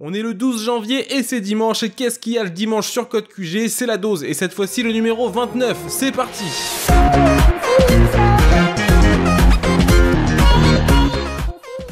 On est le 12 janvier et c'est dimanche, et qu'est-ce qu'il y a le dimanche sur Code QG C'est la dose, et cette fois-ci le numéro 29, c'est parti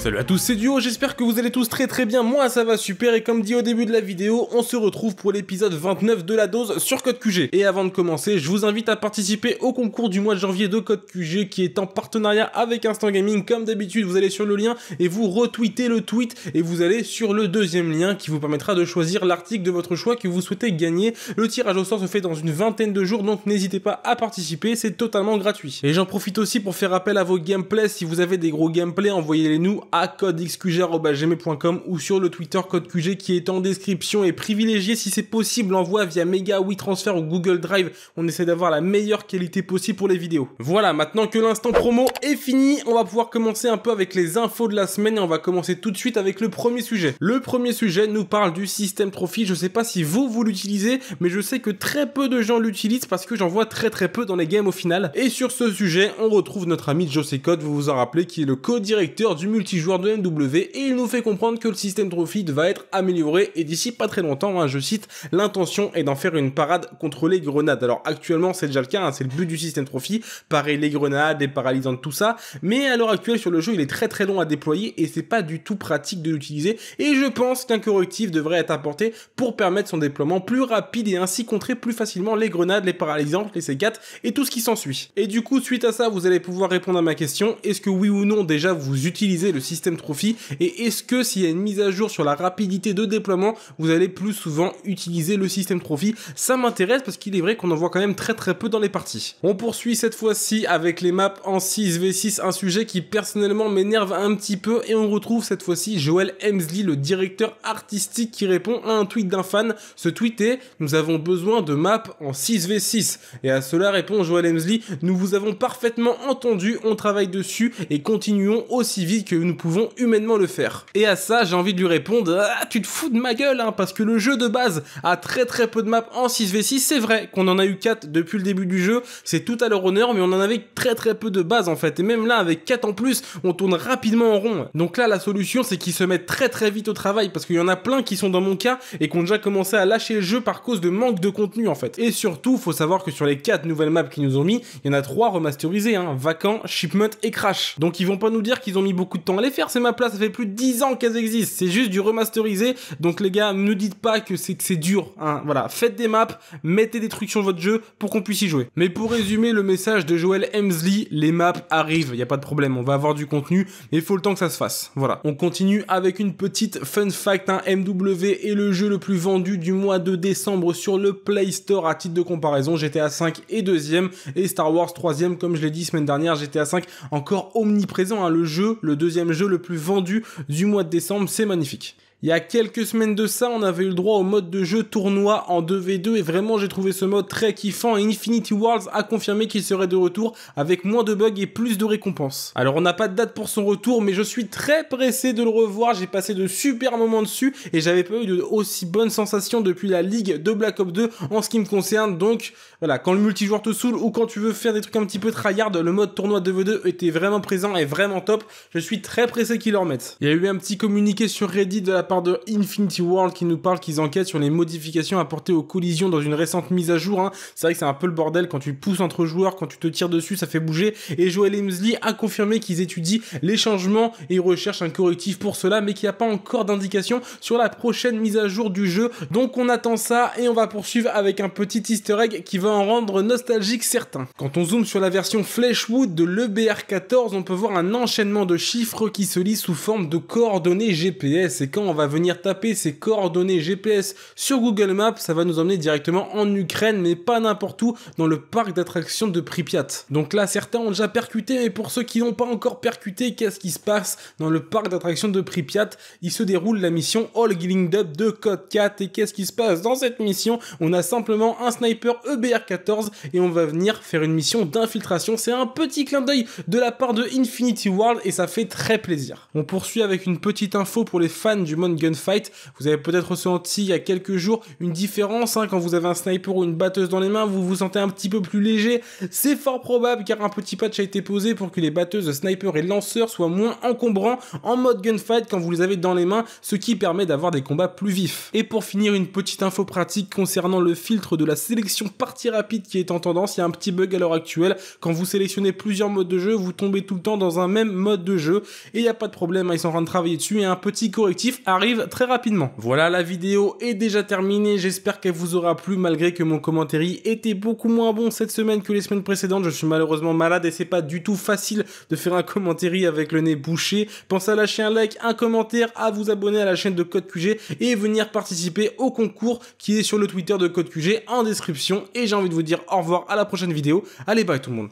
Salut à tous, c'est Duo, j'espère que vous allez tous très très bien, moi ça va super et comme dit au début de la vidéo, on se retrouve pour l'épisode 29 de la dose sur Code QG. Et avant de commencer, je vous invite à participer au concours du mois de janvier de Code QG qui est en partenariat avec Instant Gaming. Comme d'habitude, vous allez sur le lien et vous retweetez le tweet et vous allez sur le deuxième lien qui vous permettra de choisir l'article de votre choix que vous souhaitez gagner. Le tirage au sort se fait dans une vingtaine de jours donc n'hésitez pas à participer, c'est totalement gratuit. Et j'en profite aussi pour faire appel à vos gameplays, si vous avez des gros gameplays, envoyez-les nous à ou sur le Twitter codeqg qui est en description et privilégié si c'est possible l'envoi via Mega WeTransfer ou Google Drive. On essaie d'avoir la meilleure qualité possible pour les vidéos. Voilà, maintenant que l'instant promo est fini, on va pouvoir commencer un peu avec les infos de la semaine et on va commencer tout de suite avec le premier sujet. Le premier sujet nous parle du système Trophy. Je sais pas si vous, vous l'utilisez, mais je sais que très peu de gens l'utilisent parce que j'en vois très très peu dans les games au final. Et sur ce sujet, on retrouve notre ami José Code, vous vous en rappelez, qui est le co-directeur du multijoueur joueur de MW et il nous fait comprendre que le système Trophy va être amélioré et d'ici pas très longtemps, hein, je cite, l'intention est d'en faire une parade contre les grenades. Alors actuellement c'est déjà le cas, hein, c'est le but du système Trophy, parer les grenades, les paralysantes, tout ça, mais à l'heure actuelle sur le jeu il est très très long à déployer et c'est pas du tout pratique de l'utiliser et je pense qu'un correctif devrait être apporté pour permettre son déploiement plus rapide et ainsi contrer plus facilement les grenades, les paralysantes, les C4 et tout ce qui s'ensuit. Et du coup suite à ça vous allez pouvoir répondre à ma question, est-ce que oui ou non déjà vous utilisez le système système Trophy Et est-ce que s'il y a une mise à jour sur la rapidité de déploiement, vous allez plus souvent utiliser le système Trophy Ça m'intéresse parce qu'il est vrai qu'on en voit quand même très très peu dans les parties. On poursuit cette fois-ci avec les maps en 6v6, un sujet qui personnellement m'énerve un petit peu et on retrouve cette fois-ci Joel Hemsley, le directeur artistique qui répond à un tweet d'un fan. Ce tweet est « Nous avons besoin de maps en 6v6 » et à cela répond Joel Hemsley « Nous vous avons parfaitement entendu, on travaille dessus et continuons aussi vite que nous pouvons humainement le faire. Et à ça, j'ai envie de lui répondre ah, tu te fous de ma gueule, hein, parce que le jeu de base a très très peu de maps en 6v6. C'est vrai qu'on en a eu 4 depuis le début du jeu, c'est tout à leur honneur, mais on en avait très très peu de base en fait. Et même là, avec 4 en plus, on tourne rapidement en rond. Donc là, la solution, c'est qu'ils se mettent très très vite au travail, parce qu'il y en a plein qui sont dans mon cas et qui ont déjà commencé à lâcher le jeu par cause de manque de contenu en fait. Et surtout, faut savoir que sur les 4 nouvelles maps qu'ils nous ont mis, il y en a 3 remasterisées, hein, Vacant, Shipment et Crash. Donc ils vont pas nous dire qu'ils ont mis beaucoup de temps à faire, c'est ma place. Ça fait plus de 10 ans qu'elles existent. C'est juste du remasterisé. Donc les gars, ne dites pas que c'est que c'est dur. Hein. Voilà, faites des maps, mettez des trucs sur votre jeu pour qu'on puisse y jouer. Mais pour résumer le message de Joel Hemsley, les maps arrivent. Il n'y a pas de problème. On va avoir du contenu, mais il faut le temps que ça se fasse. Voilà. On continue avec une petite fun fact. Hein. MW est le jeu le plus vendu du mois de décembre sur le Play Store à titre de comparaison. GTA 5 est deuxième et Star Wars 3 troisième. Comme je l'ai dit semaine dernière, GTA 5 encore omniprésent. Hein. Le jeu, le deuxième jeu le plus vendu du mois de décembre, c'est magnifique. Il y a quelques semaines de ça, on avait eu le droit au mode de jeu tournoi en 2v2 et vraiment j'ai trouvé ce mode très kiffant et Infinity Worlds a confirmé qu'il serait de retour avec moins de bugs et plus de récompenses. Alors on n'a pas de date pour son retour mais je suis très pressé de le revoir, j'ai passé de super moments dessus et j'avais pas eu de aussi bonnes sensations depuis la ligue de Black Ops 2 en ce qui me concerne donc voilà, quand le multijoueur te saoule ou quand tu veux faire des trucs un petit peu tryhard, le mode tournoi 2v2 était vraiment présent et vraiment top, je suis très pressé qu'il le remette. Il y a eu un petit communiqué sur Reddit de la de Infinity World qui nous parle qu'ils enquêtent sur les modifications apportées aux collisions dans une récente mise à jour. Hein. C'est vrai que c'est un peu le bordel quand tu pousses entre joueurs, quand tu te tires dessus, ça fait bouger. Et Joel Emsley a confirmé qu'ils étudient les changements et recherchent un correctif pour cela, mais qu'il n'y a pas encore d'indication sur la prochaine mise à jour du jeu. Donc on attend ça et on va poursuivre avec un petit easter egg qui va en rendre nostalgique certains. Quand on zoome sur la version Flashwood de l'EBR14, on peut voir un enchaînement de chiffres qui se lit sous forme de coordonnées GPS. Et quand on va venir taper ses coordonnées GPS sur Google Maps, ça va nous emmener directement en Ukraine, mais pas n'importe où, dans le parc d'attractions de Pripyat. Donc là, certains ont déjà percuté, mais pour ceux qui n'ont pas encore percuté, qu'est-ce qui se passe dans le parc d'attractions de Pripyat Il se déroule la mission All Gilling Up de Code 4, et qu'est-ce qui se passe dans cette mission On a simplement un sniper EBR-14, et on va venir faire une mission d'infiltration. C'est un petit clin d'œil de la part de Infinity World, et ça fait très plaisir. On poursuit avec une petite info pour les fans du monde Gunfight. Vous avez peut-être ressenti il y a quelques jours une différence hein. quand vous avez un sniper ou une batteuse dans les mains, vous vous sentez un petit peu plus léger. C'est fort probable car un petit patch a été posé pour que les batteuses, snipers et lanceurs soient moins encombrants en mode gunfight quand vous les avez dans les mains, ce qui permet d'avoir des combats plus vifs. Et pour finir, une petite info pratique concernant le filtre de la sélection partie rapide qui est en tendance. Il y a un petit bug à l'heure actuelle. Quand vous sélectionnez plusieurs modes de jeu, vous tombez tout le temps dans un même mode de jeu et il n'y a pas de problème, hein, ils sont en train de travailler dessus et un petit correctif arrive très rapidement. Voilà, la vidéo est déjà terminée. J'espère qu'elle vous aura plu malgré que mon commentaire était beaucoup moins bon cette semaine que les semaines précédentes. Je suis malheureusement malade et c'est pas du tout facile de faire un commentaire avec le nez bouché. Pensez à lâcher un like, un commentaire, à vous abonner à la chaîne de Code QG et venir participer au concours qui est sur le Twitter de Code QG en description. Et j'ai envie de vous dire au revoir à la prochaine vidéo. Allez, bye tout le monde.